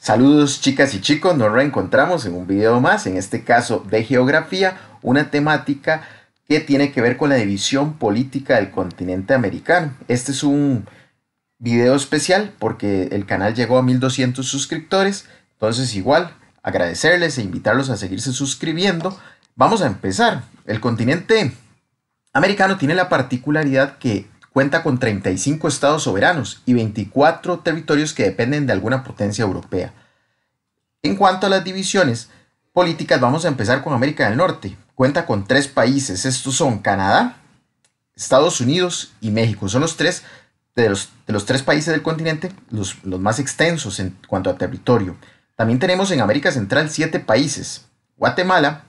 Saludos chicas y chicos, nos reencontramos en un video más, en este caso de geografía, una temática que tiene que ver con la división política del continente americano. Este es un video especial porque el canal llegó a 1200 suscriptores, entonces igual agradecerles e invitarlos a seguirse suscribiendo. Vamos a empezar. El continente americano tiene la particularidad que cuenta con 35 estados soberanos y 24 territorios que dependen de alguna potencia europea. En cuanto a las divisiones políticas, vamos a empezar con América del Norte. Cuenta con tres países, estos son Canadá, Estados Unidos y México. Son los tres de los, tres países del continente los, los más extensos en cuanto a territorio. También tenemos en América Central siete países, Guatemala,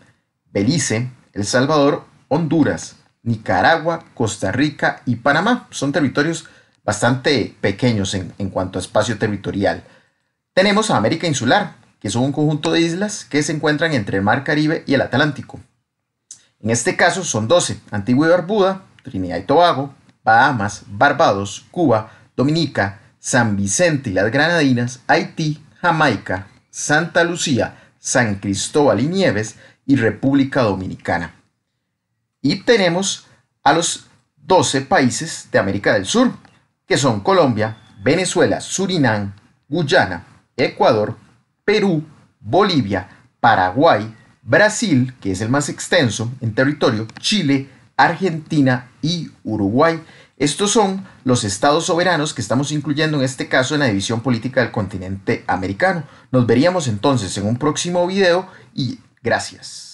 Belice, El Salvador, Honduras, Nicaragua, Costa Rica y Panamá. Son territorios bastante pequeños en, cuanto a espacio territorial. Tenemos a América Insular, que son un conjunto de islas que se encuentran entre el Mar Caribe y el Atlántico. En este caso son 12, Antigua y Barbuda, Trinidad y Tobago, Bahamas, Barbados, Cuba, Dominica, San Vicente y las Granadinas, Haití, Jamaica, Santa Lucía, San Cristóbal y Nieves y República Dominicana. Y tenemos a los 12 países de América del Sur, que son Colombia, Venezuela, Surinam, Guyana, Ecuador, Perú, Bolivia, Paraguay, Brasil, que es el más extenso en territorio, Chile, Argentina y Uruguay. Estos son los estados soberanos que estamos incluyendo en este caso en la división política del continente americano. Nos veríamos entonces en un próximo video y gracias.